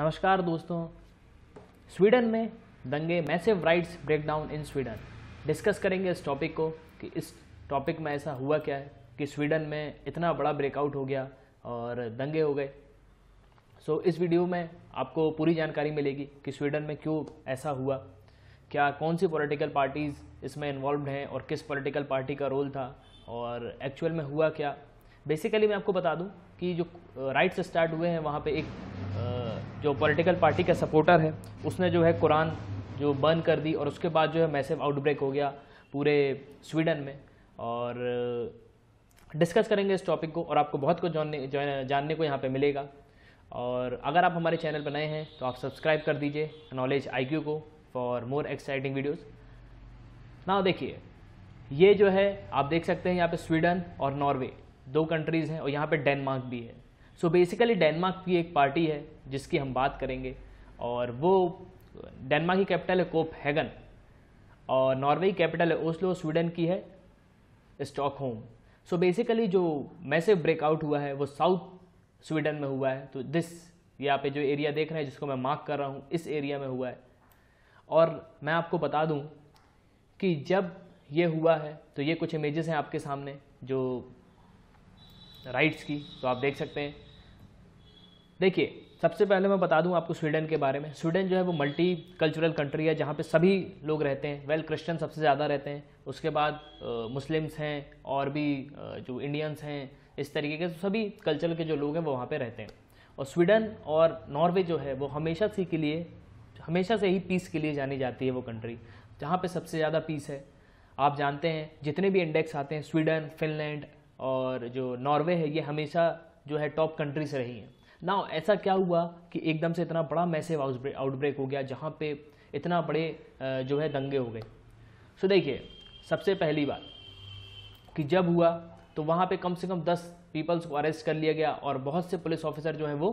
नमस्कार दोस्तों स्वीडन में दंगे massive riots breakdown in Sweden discuss करेंगे इस टॉपिक को कि इस टॉपिक में ऐसा हुआ क्या है कि स्वीडन में इतना बड़ा ब्रेकआउट हो गया और दंगे हो गए सो so, इस वीडियो में आपको पूरी जानकारी मिलेगी कि स्वीडन में क्यों ऐसा हुआ क्या कौन सी पॉलिटिकल पार्टीज़ इसमें इन्वॉल्व हैं और किस पॉलिटिकल पार्टी का रोल था और एक्चुअल में हुआ क्या बेसिकली मैं आपको बता दूं कि जो राइट्स स्टार्ट हुए हैं वहाँ पे एक जो पॉलिटिकल पार्टी का सपोर्टर है उसने जो है कुरान जो बर्न कर दी और उसके बाद जो है मैसेव आउटब्रेक हो गया पूरे स्वीडन में और डिस्कस करेंगे इस टॉपिक को और आपको बहुत कुछ जानने जानने को यहाँ पे मिलेगा और अगर आप हमारे चैनल पर नए हैं तो आप सब्सक्राइब कर दीजिए नॉलेज आईक्यू को फॉर मोर एक्साइटिंग वीडियोस ना देखिए ये जो है आप देख सकते हैं यहाँ पे स्वीडन और नॉर्वे दो कंट्रीज़ हैं और यहाँ पे डेनमार्क भी है सो बेसिकली डेनमार्क की एक पार्टी है जिसकी हम बात करेंगे और वो डेनमार्क की कैपिटल है कोप हैगन और नॉर्वे की कैपिटल है ओस्लो स्वीडन की है स्टॉकहोम सो बेसिकली जो मैसेव ब्रेकआउट हुआ है वो साउथ स्वीडन में हुआ है तो दिस यहाँ पे जो एरिया देख रहे हैं जिसको मैं मार्क कर रहा हूँ इस एरिया में हुआ है और मैं आपको बता दूँ कि जब ये हुआ है तो ये कुछ इमेजेस हैं आपके सामने जो राइट्स की तो आप देख सकते हैं देखिए सबसे पहले मैं बता दूं आपको स्वीडन के बारे में स्वीडन जो है वो मल्टी कल्चरल कंट्री है जहाँ पे सभी लोग रहते हैं वेल क्रिश्चियन सबसे ज़्यादा रहते हैं उसके बाद मुस्लिम्स हैं और भी जो इंडियंस हैं इस तरीके के तो सभी कल्चर के जो लोग हैं वो वहाँ पे रहते हैं और स्वीडन और नॉर्वे जो है वो हमेशा से के लिए हमेशा से ही पीस के लिए जानी जाती है वो कंट्री जहाँ पर सबसे ज़्यादा पीस है आप जानते हैं जितने भी इंडेक्स आते हैं स्वीडन फिनलैंड और जो नॉर्वे है ये हमेशा जो है टॉप कंट्रीज रही हैं ना ऐसा क्या हुआ कि एकदम से इतना बड़ा मैसेव आउटब्रेक हो गया जहाँ पे इतना बड़े जो है दंगे हो गए सो so, देखिए सबसे पहली बात कि जब हुआ तो वहाँ पे कम से कम दस पीपल्स को अरेस्ट कर लिया गया और बहुत से पुलिस ऑफिसर जो हैं वो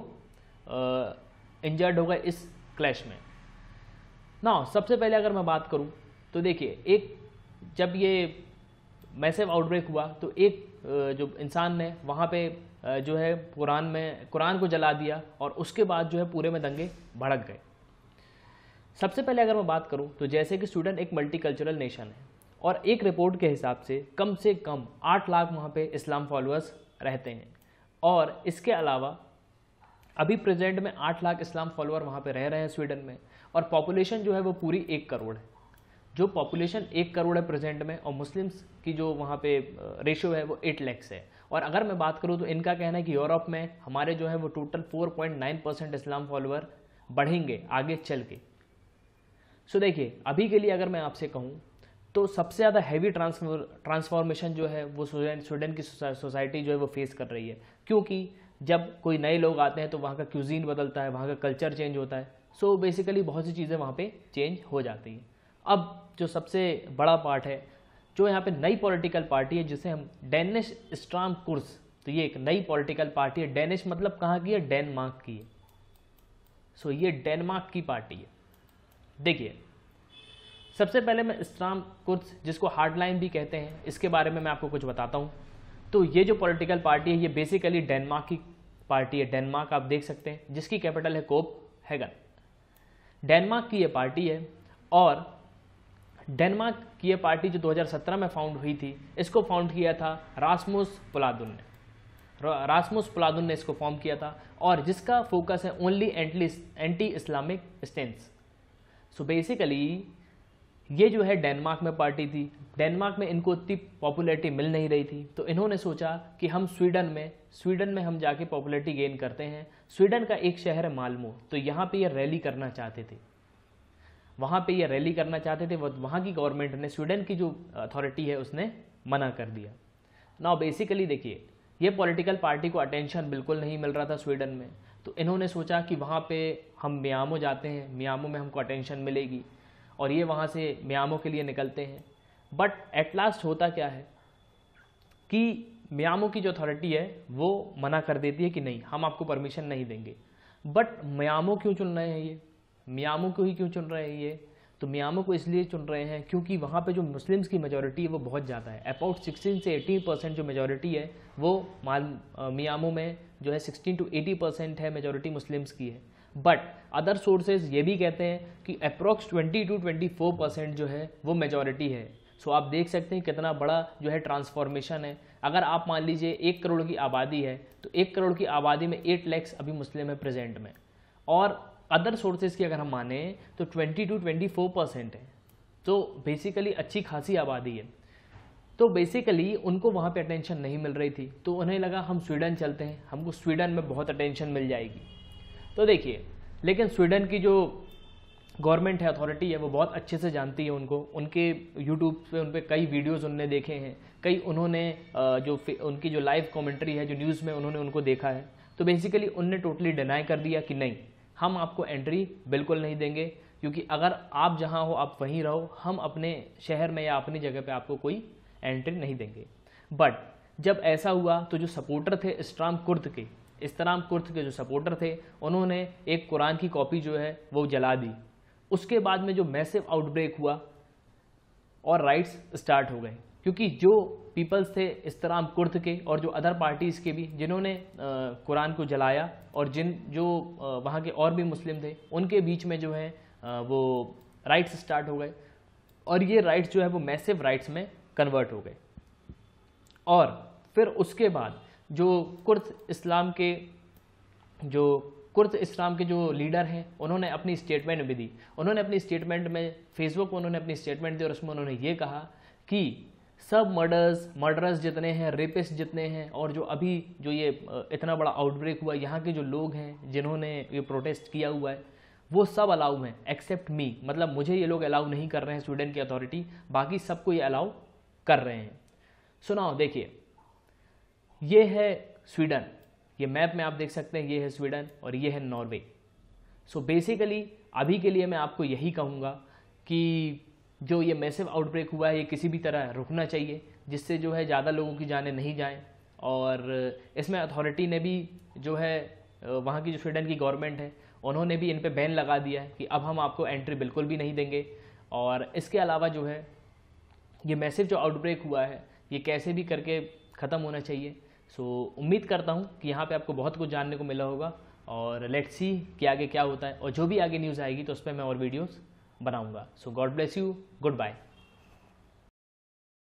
इंजर्ड हो गए इस क्लैश में ना सबसे पहले अगर मैं बात करूँ तो देखिए एक जब ये मैसेव आउटब्रेक हुआ तो एक जो इंसान ने वहाँ पे जो है कुरान में कुरान को जला दिया और उसके बाद जो है पूरे में दंगे भड़क गए सबसे पहले अगर मैं बात करूं तो जैसे कि स्वीडन एक मल्टीकल्चरल नेशन है और एक रिपोर्ट के हिसाब से कम से कम आठ लाख वहाँ पे इस्लाम फॉलोअर्स रहते हैं और इसके अलावा अभी प्रेजेंट में आठ लाख इस्लाम फॉलोअर वहाँ पे रह रहे हैं स्वीडन में और पॉपुलेशन जो है वो पूरी एक करोड़ है जो पॉपुलेशन एक करोड़ है प्रेजेंट में और मुस्लिम्स की जो वहाँ पे रेशियो है वो एट लैक्स है और अगर मैं बात करूँ तो इनका कहना है कि यूरोप में हमारे जो है वो टोटल 4.9 परसेंट इस्लाम फॉलोअर बढ़ेंगे आगे चल के सो देखिए अभी के लिए अगर मैं आपसे कहूँ तो सबसे ज़्यादा हैवी ट्रांसफॉर ट्रांसफॉर्मेशन जो है वो स्वीडन स्वीडन की सोसाइटी जो है वो फेस कर रही है क्योंकि जब कोई नए लोग आते हैं तो वहाँ का क्यूजीन बदलता है वहाँ का कल्चर चेंज होता है सो so बेसिकली बहुत सी चीज़ें वहाँ पे चेंज हो जाती हैं अब जो सबसे बड़ा पार्ट है जो यहाँ पे नई पॉलिटिकल पार्टी है जिसे हम डेनिश स्ट्राम कुर्स तो ये एक नई पॉलिटिकल पार्टी है डेनिश मतलब कहाँ की है डेनमार्क की है सो ये डेनमार्क की पार्टी है देखिए सबसे पहले मैं स्ट्राम कुर्स जिसको हार्डलाइन भी कहते हैं इसके बारे में मैं आपको कुछ बताता हूँ तो ये जो पॉलिटिकल पार्टी है ये बेसिकली डेनमार्क की पार्टी है डेनमार्क आप देख सकते हैं जिसकी कैपिटल है कोप हैगन डेनमार्क की ये पार्टी है और डेनमार्क की यह पार्टी जो 2017 में फाउंड हुई थी इसको फाउंड किया था रासमुस पुलादुन ने रासमुस पुलादुन ने इसको फॉर्म किया था और जिसका फोकस है only anti Islamic stance so basically ये जो है डेनमार्क में पार्टी थी डेनमार्क में इनको उतनी पॉपुलैरिटी मिल नहीं रही थी तो इन्होंने सोचा कि हम स्वीडन में स्वीडन में हम जाके पॉपुलैरिटी गेन करते हैं स्वीडन का एक शहर है मालमो तो यहाँ पे ये रैली करना चाहते थे वहाँ पे ये रैली करना चाहते थे वहाँ की गवर्नमेंट ने स्वीडन की जो अथॉरिटी है उसने मना कर दिया ना बेसिकली देखिए ये पॉलिटिकल पार्टी को अटेंशन बिल्कुल नहीं मिल रहा था स्वीडन में तो इन्होंने सोचा कि वहाँ पे हम म्यामो जाते हैं म्यामो में हमको अटेंशन मिलेगी और ये वहाँ से म्यामो के लिए निकलते हैं बट एट लास्ट होता क्या है कि म्यामो की जो अथॉरिटी है वो मना कर देती है कि नहीं हम आपको परमिशन नहीं देंगे बट म्यामो क्यों चुन रहे हैं ये म्यामू को ही क्यों चुन रहे हैं ये तो म्यामू को इसलिए चुन रहे हैं क्योंकि वहाँ पे जो मुस्लिम्स की मेजोरिटी है वो बहुत ज़्यादा है अबाउट 16 से 18 परसेंट जो मेजोरिटी है वो माल मियामू में जो है 16 टू 80 परसेंट है मेजोरिटी मुस्लिम्स की है बट अदर सोर्सेज ये भी कहते हैं कि approx twenty to twenty percent जो है वो मेजोरिटी है सो आप देख सकते हैं कितना बड़ा जो है ट्रांसफॉर्मेशन है अगर आप मान लीजिए एक करोड़ की आबादी है तो एक करोड़ की आबादी में एट लैक्स अभी मुस्लिम है प्रेजेंट में और अदर सोर्सेज की अगर हम माने तो ट्वेंटी टू फोर परसेंट है तो बेसिकली अच्छी खासी आबादी है तो बेसिकली उनको वहाँ पे अटेंशन नहीं मिल रही थी तो उन्हें लगा हम स्वीडन चलते हैं हमको स्वीडन में बहुत अटेंशन मिल जाएगी तो देखिए लेकिन स्वीडन की जो गवर्नमेंट है अथॉरिटी है वो बहुत अच्छे से जानती है उनको उनके यूट्यूब पे उन पर कई वीडियोस उनने देखे हैं कई उन्होंने जो उनकी जो लाइव कमेंट्री है जो न्यूज़ में उन्होंने उनको देखा है तो बेसिकली उनने टोटली डिनाई कर दिया कि नहीं हम आपको एंट्री बिल्कुल नहीं देंगे क्योंकि अगर आप जहाँ हो आप वहीं रहो हम अपने शहर में या अपनी जगह पे आपको कोई एंट्री नहीं देंगे बट जब ऐसा हुआ तो जो सपोर्टर थे इस्ट्राम कुर्द के इस्लाम कुर्द के जो सपोर्टर थे उन्होंने एक कुरान की कॉपी जो है वो जला दी उसके बाद में जो मैसिव आउटब्रेक हुआ और राइट्स स्टार्ट हो गए क्योंकि जो पीपल्स थे इस्तराम कुर्द के और जो अदर पार्टीज़ के भी जिन्होंने कुरान को जलाया और जिन जो वहाँ के और भी मुस्लिम थे उनके बीच में जो है वो राइट्स स्टार्ट हो गए और ये राइट्स जो है वो मैसिव राइट्स में कन्वर्ट हो गए और फिर उसके बाद जो कुर्द इस्लाम के जो कुर्द इस्लाम के जो लीडर हैं उन्होंने अपनी स्टेटमेंट भी दी उन्होंने अपनी स्टेटमेंट में फेसबुक पर उन्होंने अपनी स्टेटमेंट दी और उसमें उन्होंने ये कहा कि सब मर्डर्स मर्डरस जितने हैं रेपिस्ट जितने हैं और जो अभी जो ये इतना बड़ा आउटब्रेक हुआ यहाँ के जो लोग हैं जिन्होंने ये प्रोटेस्ट किया हुआ है वो सब अलाउ हैं एक्सेप्ट मी मतलब मुझे ये लोग अलाउ नहीं कर रहे हैं स्वीडन की अथॉरिटी बाकी सबको ये अलाउ कर रहे हैं सुनाओ देखिए ये है स्वीडन ये मैप में आप देख सकते हैं ये है स्वीडन और ये है नॉर्वे सो बेसिकली अभी के लिए मैं आपको यही कहूँगा कि जो ये मैसिव आउटब्रेक हुआ है ये किसी भी तरह रुकना चाहिए जिससे जो है ज़्यादा लोगों की जाने नहीं जाएं और इसमें अथॉरिटी ने भी जो है वहाँ की जो स्वीडन की गवर्नमेंट है उन्होंने भी इन पर बैन लगा दिया है कि अब हम आपको एंट्री बिल्कुल भी नहीं देंगे और इसके अलावा जो है ये मैसिव जो आउटब्रेक हुआ है ये कैसे भी करके ख़त्म होना चाहिए सो so, उम्मीद करता हूँ कि यहाँ पे आपको बहुत कुछ जानने को मिला होगा और लेट्स सी कि आगे क्या होता है और जो भी आगे न्यूज़ आएगी तो उस पर मैं और वीडियोज़ बनाऊंगा so God bless you good bye